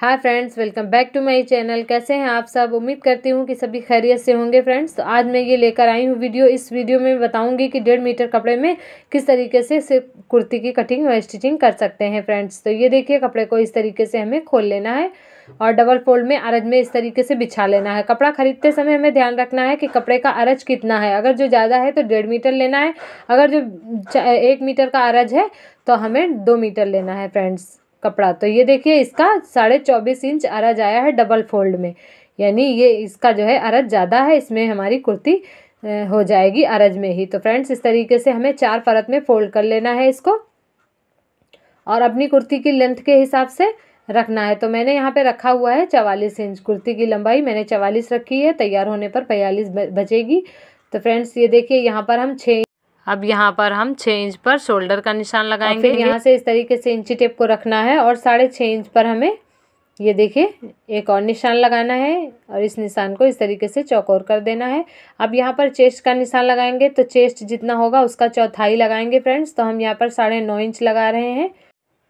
hi friends welcome back to my channel कैसे हैं आप सब उम्मीद करती हूँ कि सभी खैरियत से होंगे फ्रेंड्स तो आज मैं ये लेकर आई हूँ वीडियो इस वीडियो में बताऊँगी कि डेढ़ मीटर कपड़े में किस तरीके से सिर्फ कुर्ती की कटिंग और स्टिचिंग कर सकते हैं फ्रेंड्स तो ये देखिए कपड़े को इस तरीके से हमें खोल लेना है और डबल फोल्ड में अरज में इस तरीके से बिछा लेना है कपड़ा खरीदते समय हमें ध्यान रखना है कि कपड़े का अरज कितना है अगर जो ज़्यादा है तो डेढ़ मीटर लेना है अगर जो एक मीटर का अरज है तो हमें दो मीटर लेना है फ्रेंड्स कपड़ा तो ये देखिए इसका साढ़े चौबीस इंच अरज आया है डबल फोल्ड में यानी ये इसका जो है अरज ज़्यादा है इसमें हमारी कुर्ती हो जाएगी अरज में ही तो फ्रेंड्स इस तरीके से हमें चार परत में फोल्ड कर लेना है इसको और अपनी कुर्ती की लेंथ के हिसाब से रखना है तो मैंने यहाँ पे रखा हुआ है चवालीस इंच कुर्ती की लंबाई मैंने चवालीस रखी है तैयार होने पर पयालीस बचेगी तो फ्रेंड्स ये देखिए यहाँ पर हम छः अब यहाँ पर हम छः इंच पर शोल्डर का निशान लगाएंगे फिर यहाँ से इस तरीके से इंची टेप को रखना है और साढ़े छः इंच पर हमें ये देखिए एक और निशान लगाना है और इस निशान को इस तरीके से चौकोर कर देना है अब यहाँ पर चेस्ट का निशान लगाएंगे तो चेस्ट जितना होगा उसका चौथाई लगाएंगे फ्रेंड्स तो हम यहाँ पर साढ़े नौ इंच लगा रहे हैं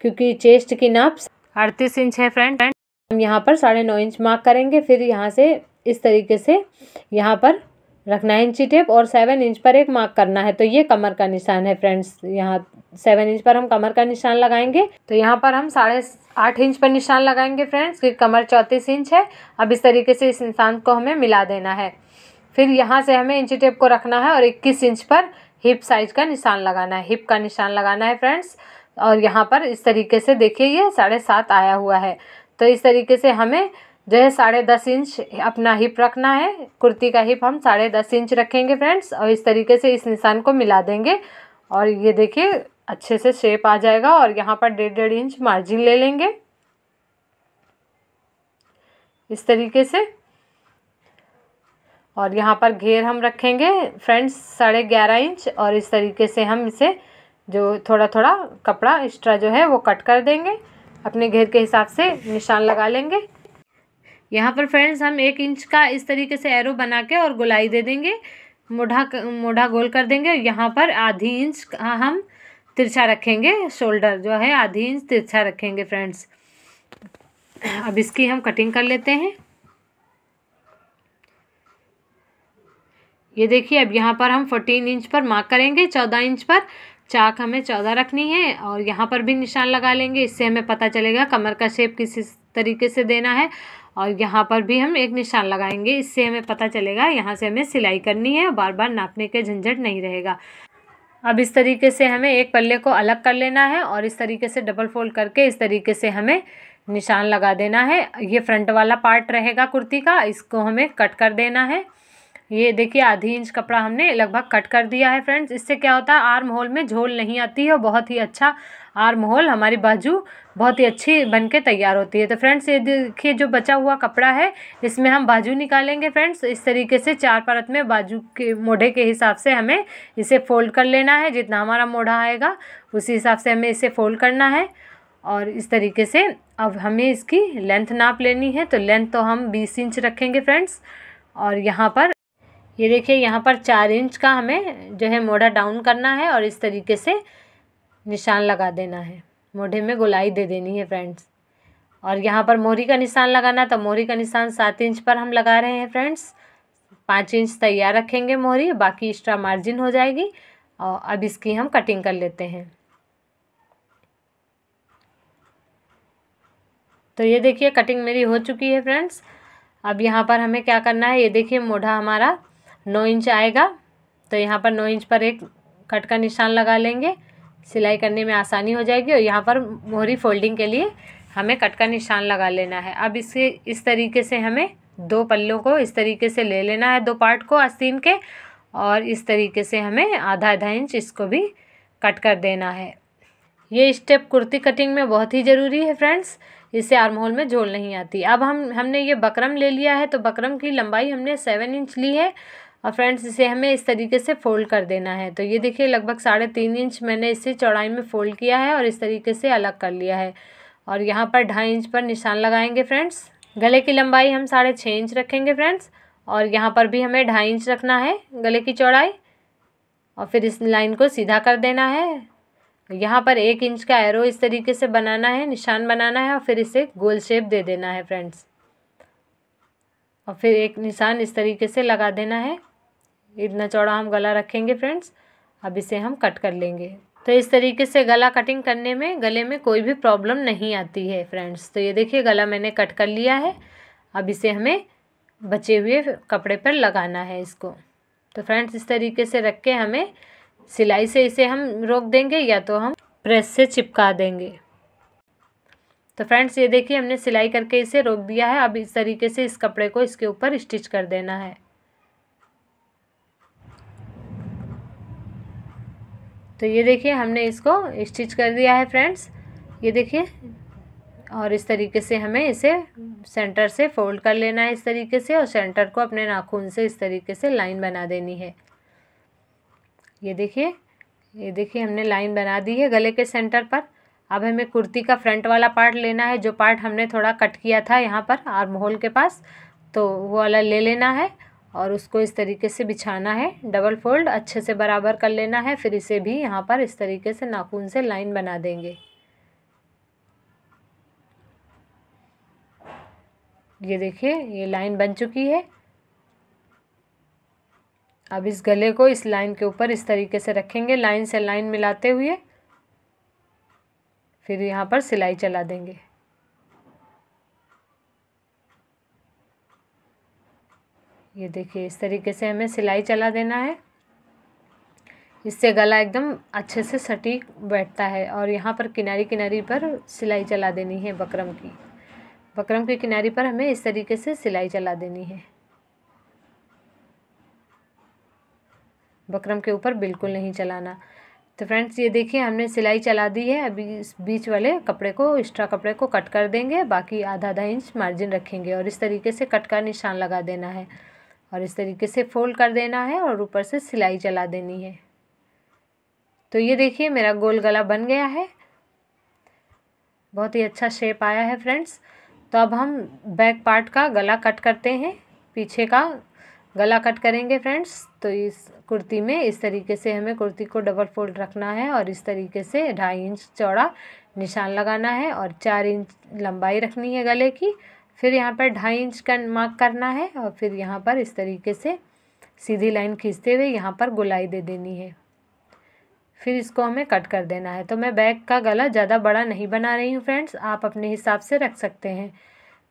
क्योंकि चेस्ट की नाप अड़तीस इंच है फ्रेंड हम यहाँ पर साढ़े नौ इंच मार्क करेंगे फिर यहाँ से इस तरीके से यहाँ पर रखना है इंची टेप और सेवन इंच पर एक मार्क करना है तो ये कमर का निशान है फ्रेंड्स यहाँ सेवन इंच पर हम कमर का निशान लगाएंगे तो यहाँ पर हम साढ़े आठ इंच पर निशान लगाएंगे फ्रेंड्स फिर कमर चौंतीस इंच है अब इस तरीके से इस निशान को हमें मिला देना है फिर यहाँ से हमें इंची टेप को रखना है और इक्कीस इंच पर हिप साइज का निशान लगाना है हिप का निशान लगाना है फ्रेंड्स और यहाँ पर इस तरीके से देखिए ये साढ़े सात आया हुआ है तो इस तरीके से हमें जो है साढ़े दस इंच अपना हिप रखना है कुर्ती का हिप हम साढ़े दस इंच रखेंगे फ्रेंड्स और इस तरीके से इस निशान को मिला देंगे और ये देखिए अच्छे से शेप आ जाएगा और यहाँ पर डेढ़ डेढ़ इंच मार्जिन ले लेंगे इस तरीके से और यहाँ पर घेर हम रखेंगे फ्रेंड्स साढ़े ग्यारह इंच और इस तरीके से हम इसे जो थोड़ा थोड़ा कपड़ा एक्स्ट्रा जो है वो कट कर देंगे अपने घेर के हिसाब से निशान लगा लेंगे यहाँ पर फ्रेंड्स हम एक इंच का इस तरीके से एरो बना के और गोलाई दे देंगे मोढ़ा मोढ़ा गोल कर देंगे यहाँ पर आधी इंच का हम तिरछा रखेंगे शोल्डर जो है आधी इंच तिरछा रखेंगे फ्रेंड्स अब इसकी हम कटिंग कर लेते हैं ये देखिए अब यहाँ पर हम फोर्टीन इंच पर मार्क करेंगे चौदह इंच पर चाक हमें चौदह रखनी है और यहाँ पर भी निशान लगा लेंगे इससे हमें पता चलेगा कमर का शेप किस तरीके से देना है और यहाँ पर भी हम एक निशान लगाएंगे इससे हमें पता चलेगा यहाँ से हमें सिलाई करनी है बार बार नापने के झंझट नहीं रहेगा अब इस तरीके से हमें एक पल्ले को अलग कर लेना है और इस तरीके से डबल फोल्ड करके इस तरीके से हमें निशान लगा देना है ये फ्रंट वाला पार्ट रहेगा कुर्ती का इसको हमें कट कर देना है ये देखिए आधी इंच कपड़ा हमने लगभग कट कर दिया है फ्रेंड्स इससे क्या होता है आर्म होल में झोल नहीं आती है बहुत ही अच्छा आर्म होल हमारी बाजू बहुत ही अच्छी बन के तैयार होती है तो फ्रेंड्स ये देखिए जो बचा हुआ कपड़ा है इसमें हम बाजू निकालेंगे फ्रेंड्स इस तरीके से चार परत में बाजू के मोढ़े के हिसाब से हमें इसे फोल्ड कर लेना है जितना हमारा मोढ़ा आएगा उसी हिसाब से हमें इसे फोल्ड करना है और इस तरीके से अब हमें इसकी लेंथ नाप लेनी है तो लेंथ तो हम बीस इंच रखेंगे फ्रेंड्स और यहाँ पर ये यह देखिए यहाँ पर चार इंच का हमें जो है मोढ़ा डाउन करना है और इस तरीके से निशान लगा देना है मोढ़े में गोलाई दे देनी है फ्रेंड्स और यहाँ पर मोहरी का निशान लगाना तो मोहरी का निशान सात इंच पर हम लगा रहे हैं फ्रेंड्स पाँच इंच तैयार रखेंगे मोहरी बाकी एक्स्ट्रा मार्जिन हो जाएगी और अब इसकी हम कटिंग कर लेते हैं तो ये देखिए कटिंग मेरी हो चुकी है फ्रेंड्स अब यहाँ पर हमें क्या करना है ये देखिए मोढ़ा हमारा नौ इंच आएगा तो यहाँ पर नौ इंच पर एक कट का निशान लगा लेंगे सिलाई करने में आसानी हो जाएगी और यहाँ पर मोहरी फोल्डिंग के लिए हमें कट का निशान लगा लेना है अब इसे इस तरीके से हमें दो पल्लों को इस तरीके से ले लेना है दो पार्ट को आस्तीन के और इस तरीके से हमें आधा आधा इंच इसको भी कट कर देना है ये स्टेप कुर्ती कटिंग में बहुत ही ज़रूरी है फ्रेंड्स इससे आर्म होल में झोल नहीं आती अब हम हमने ये बकरम ले लिया है तो बकरम की लंबाई हमने सेवन इंच ली है और फ्रेंड्स इसे हमें इस तरीके से फ़ोल्ड कर देना है तो ये देखिए लगभग साढ़े तीन इंच मैंने इसे चौड़ाई में फ़ोल्ड किया है और इस तरीके से अलग कर लिया है और यहाँ पर ढाई इंच पर निशान लगाएंगे फ्रेंड्स गले की लंबाई हम साढ़े छः इंच रखेंगे फ्रेंड्स और यहाँ पर भी हमें ढाई इंच रखना है गले की चौड़ाई और फिर इस लाइन को सीधा कर देना है यहाँ पर एक इंच का एरो इस तरीके से बनाना है निशान बनाना है और फिर इसे गोल शेप दे देना है फ्रेंड्स और फिर एक निशान इस तरीके से लगा देना है इतना चौड़ा हम गला रखेंगे फ्रेंड्स अब इसे हम कट कर लेंगे तो इस तरीके से गला कटिंग करने में गले में कोई भी प्रॉब्लम नहीं आती है फ्रेंड्स तो ये देखिए गला मैंने कट कर लिया है अब इसे हमें बचे हुए कपड़े पर लगाना है इसको तो फ्रेंड्स इस तरीके से रख के हमें सिलाई से इसे हम रोक देंगे या तो हम प्रेस से चिपका देंगे तो फ्रेंड्स ये देखिए हमने सिलाई करके इसे रोक दिया है अब इस तरीके से इस कपड़े को इसके ऊपर स्टिच कर देना है तो ये देखिए हमने इसको स्टिच कर दिया है फ्रेंड्स ये देखिए और इस तरीके से हमें इसे सेंटर से फोल्ड कर लेना है इस तरीके से और सेंटर को अपने नाखून से इस तरीके से लाइन बना देनी है ये देखिए ये देखिए हमने लाइन बना दी है गले के सेंटर पर अब हमें कुर्ती का फ्रंट वाला पार्ट लेना है जो पार्ट हमने थोड़ा कट किया था यहाँ पर आर्म होल के पास तो वो वाला ले लेना है और उसको इस तरीके से बिछाना है डबल फोल्ड अच्छे से बराबर कर लेना है फिर इसे भी यहाँ पर इस तरीके से नाखून से लाइन बना देंगे ये देखिए ये लाइन बन चुकी है अब इस गले को इस लाइन के ऊपर इस तरीके से रखेंगे लाइन से लाइन मिलाते हुए फिर यहाँ पर सिलाई चला देंगे ये देखिए इस तरीके से हमें सिलाई चला देना है इससे गला एकदम अच्छे से सटीक बैठता है और यहाँ पर किनारी किनारी पर सिलाई चला देनी है बकरम की बकरम के किनारी पर हमें इस तरीके से सिलाई चला देनी है बकरम के ऊपर बिल्कुल नहीं चलाना तो फ्रेंड्स ये देखिए हमने सिलाई चला दी है अभी इस बीच वाले कपड़े को एक्स्ट्रा कपड़े को कट कर देंगे बाकी आधा आधा इंच मार्जिन रखेंगे और इस तरीके से कट का निशान लगा देना है और इस तरीके से फोल्ड कर देना है और ऊपर से सिलाई चला देनी है तो ये देखिए मेरा गोल गला बन गया है बहुत ही अच्छा शेप आया है फ्रेंड्स तो अब हम बैक पार्ट का गला कट करते हैं पीछे का गला कट करेंगे फ्रेंड्स तो इस कुर्ती में इस तरीके से हमें कुर्ती को डबल फोल्ड रखना है और इस तरीके से ढाई इंच चौड़ा निशान लगाना है और चार इंच लंबाई रखनी है गले की फिर यहाँ पर ढाई इंच का मार्क करना है और फिर यहाँ पर इस तरीके से सीधी लाइन खींचते हुए यहाँ पर गुलाई दे देनी है फिर इसको हमें कट कर देना है तो मैं बैग का गला ज़्यादा बड़ा नहीं बना रही हूँ फ्रेंड्स आप अपने हिसाब से रख सकते हैं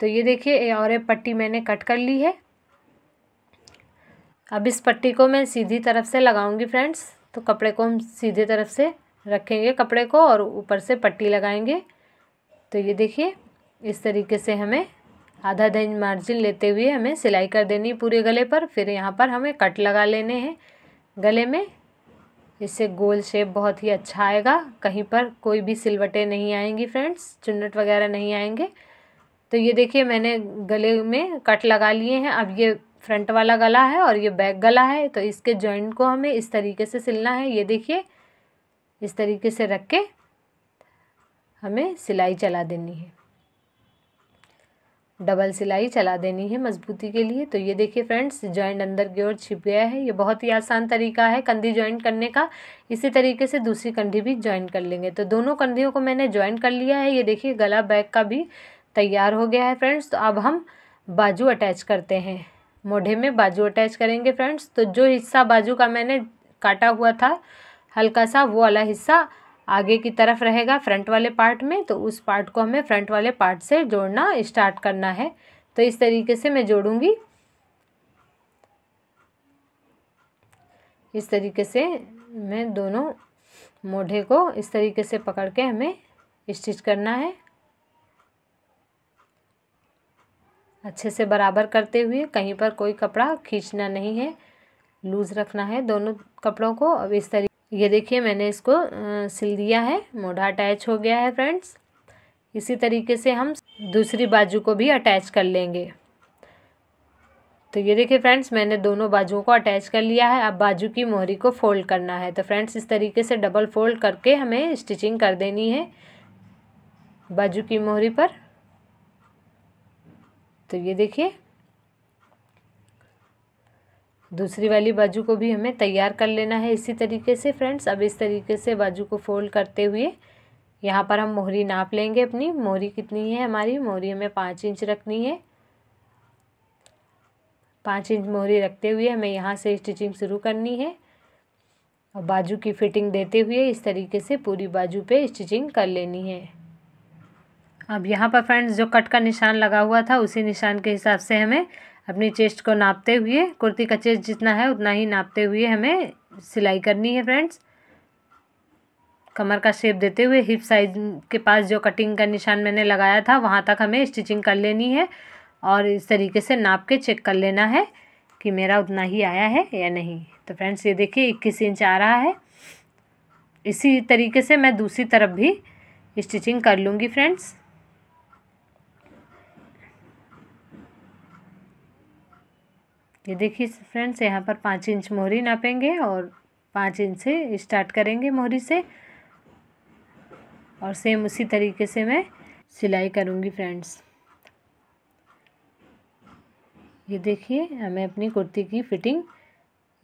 तो ये देखिए और एक पट्टी मैंने कट कर ली है अब इस पट्टी को मैं सीधी तरफ से लगाऊंगी फ्रेंड्स तो कपड़े को हम सीधे तरफ से रखेंगे कपड़े को और ऊपर से पट्टी लगाएंगे तो ये देखिए इस तरीके से हमें आधा इंच मार्जिन लेते हुए हमें सिलाई कर देनी है पूरे गले पर फिर यहाँ पर हमें कट लगा लेने हैं गले में इससे गोल शेप बहुत ही अच्छा आएगा कहीं पर कोई भी सिलवटें नहीं आएंगी फ्रेंड्स चुन्नट वगैरह नहीं आएंगे तो ये देखिए मैंने गले में कट लगा लिए हैं अब ये फ्रंट वाला गला है और ये बैक गला है तो इसके जॉइंट को हमें इस तरीके से सिलना है ये देखिए इस तरीके से रख के हमें सिलाई चला देनी है डबल सिलाई चला देनी है मजबूती के लिए तो ये देखिए फ्रेंड्स जॉइंट अंदर की ओर छिप गया है ये बहुत ही आसान तरीका है कंधी जॉइंट करने का इसी तरीके से दूसरी कंधी भी ज्वाइन कर लेंगे तो दोनों कंधियों को मैंने ज्वाइन कर लिया है ये देखिए गला बैग का भी तैयार हो गया है फ्रेंड्स तो अब हम बाजू अटैच करते हैं मोढ़े में बाजू अटैच करेंगे फ्रेंड्स तो जो हिस्सा बाजू का मैंने काटा हुआ था हल्का सा वो वाला हिस्सा आगे की तरफ रहेगा फ्रंट वाले पार्ट में तो उस पार्ट को हमें फ्रंट वाले पार्ट से जोड़ना स्टार्ट करना है तो इस तरीके से मैं जोड़ूंगी इस तरीके से मैं दोनों मोढ़े को इस तरीके से पकड़ के हमें स्टिच करना है अच्छे से बराबर करते हुए कहीं पर कोई कपड़ा खींचना नहीं है लूज़ रखना है दोनों कपड़ों को अब इस तरीके ये देखिए मैंने इसको सिल दिया है मोढ़ा अटैच हो गया है फ्रेंड्स इसी तरीके से हम दूसरी बाजू को भी अटैच कर लेंगे तो ये देखिए फ्रेंड्स मैंने दोनों बाजुओं को अटैच कर लिया है अब बाजू की मोहरी को फोल्ड करना है तो फ्रेंड्स इस तरीके से डबल फोल्ड करके हमें स्टिचिंग कर देनी है बाजू की मोहरी पर तो ये देखिए दूसरी वाली बाजू को भी हमें तैयार कर लेना है इसी तरीके से फ्रेंड्स अब इस तरीके से बाजू को फोल्ड करते हुए यहाँ पर हम मोहरी नाप लेंगे अपनी मोहरी कितनी है हमारी मोहरी हमें पाँच इंच रखनी है पाँच इंच मोहरी रखते हुए हमें यहाँ से स्टिचिंग शुरू करनी है और बाजू की फिटिंग देते हुए इस तरीके से पूरी बाजू पे स्टिचिंग कर लेनी है अब यहाँ पर फ्रेंड्स जो कट का निशान लगा हुआ था उसी निशान के हिसाब से हमें अपनी चेस्ट को नापते हुए कुर्ती का चेस्ट जितना है उतना ही नापते हुए हमें सिलाई करनी है फ्रेंड्स कमर का शेप देते हुए हिप साइज के पास जो कटिंग का निशान मैंने लगाया था वहाँ तक हमें स्टिचिंग कर लेनी है और इस तरीके से नाप के चेक कर लेना है कि मेरा उतना ही आया है या नहीं तो फ्रेंड्स ये देखिए इक्कीस इंच आ रहा है इसी तरीके से मैं दूसरी तरफ भी स्टिचिंग कर लूँगी फ्रेंड्स ये देखिए फ्रेंड्स यहाँ पर पाँच इंच मोहरी नापेंगे और पाँच इंच से स्टार्ट करेंगे मोहरी से और सेम उसी तरीके से मैं सिलाई करूँगी फ्रेंड्स ये देखिए हमें अपनी कुर्ती की फिटिंग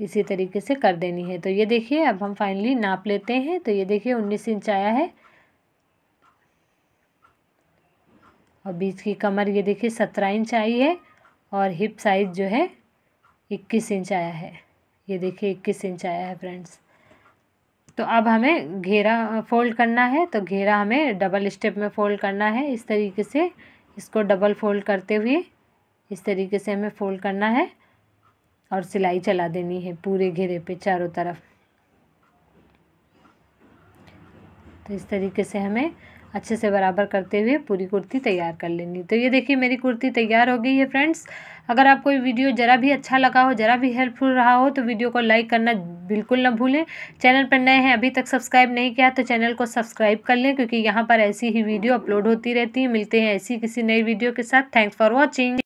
इसी तरीके से कर देनी है तो ये देखिए अब हम फाइनली नाप लेते हैं तो ये देखिए उन्नीस इंच आया है और बीच की कमर ये देखिए सत्रह इंच आई है और हिप साइज़ जो है इक्कीस इंच आया है ये देखिए इक्कीस इंच आया है फ्रेंड्स तो अब हमें घेरा फोल्ड करना है तो घेरा हमें डबल स्टेप में फोल्ड करना है इस तरीके से इसको डबल फोल्ड करते हुए इस तरीके से हमें फोल्ड करना है और सिलाई चला देनी है पूरे घेरे पे चारों तरफ तो इस तरीके से हमें अच्छे से बराबर करते हुए पूरी कुर्ती तैयार कर लेनी तो ये देखिए मेरी कुर्ती तैयार हो गई है फ्रेंड्स अगर आपको ये वीडियो ज़रा भी अच्छा लगा हो ज़रा भी हेल्पफुल रहा हो तो वीडियो को लाइक करना बिल्कुल ना भूलें चैनल पर नए हैं अभी तक सब्सक्राइब नहीं किया तो चैनल को सब्सक्राइब कर लें क्योंकि यहाँ पर ऐसी ही वीडियो अपलोड होती रहती है मिलते हैं ऐसी किसी नई वीडियो के साथ थैंक्स फॉर वॉचिंग